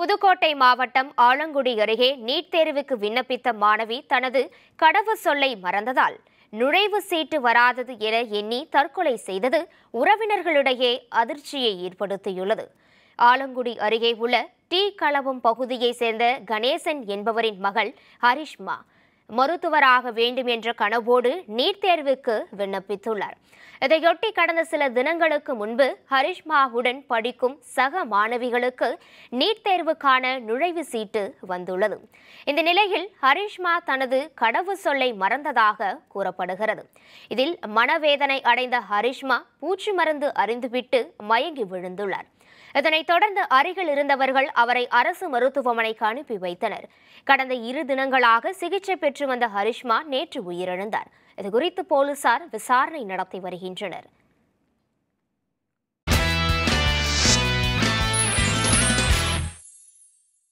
புதுக்கோட்டை மாவட்டம் ஆலங்குடி அருகே நீட் தேர்வுக்கு விண்ணப்பித்த மாணவி தனது கடவு சொல்லை மறந்ததால் நுழைவு சீட்டு வராதது என எண்ணி தற்கொலை செய்தது உறவினர்களிடையே அதிர்ச்சியை ஏற்படுத்தியுள்ளது ஆலங்குடி அருகே உள்ள டீ களவம் பகுதியைச் சேர்ந்த கணேசன் என்பவரின் மகள் ஹரிஷ்மா மருத்துவராக வேண்டும் என்ற கனவோடு நீட் தேர்வுக்கு விண்ணப்பித்துள்ளார் இதையொட்டி கடந்த சில தினங்களுக்கு முன்பு ஹரிஷ்மாவுடன் படிக்கும் சக மாணவிகளுக்கு நீட் தேர்வுக்கான நுழைவு சீட்டு வந்துள்ளது இந்த நிலையில் ஹரிஷ்மா தனது கடவு சொல்லை மறந்ததாக கூறப்படுகிறது இதில் மனவேதனை அடைந்த ஹரிஷ்மா பூச்சி மருந்து அறிந்துவிட்டு மயங்கி விழுந்துள்ளார் இதனைத் தொடர்ந்து அருகில் இருந்தவர்கள் அவரை அரசு மருத்துவமனைக்கு அனுப்பி வைத்தனர் கடந்த இரு தினங்களாக சிகிச்சை பெற்று பெற்று வந்த ஹரிஷ்மா நேற்று உயிரிழந்தார் இதுகுறித்து போலீசார் விசாரணை நடத்தி வருகின்றனர்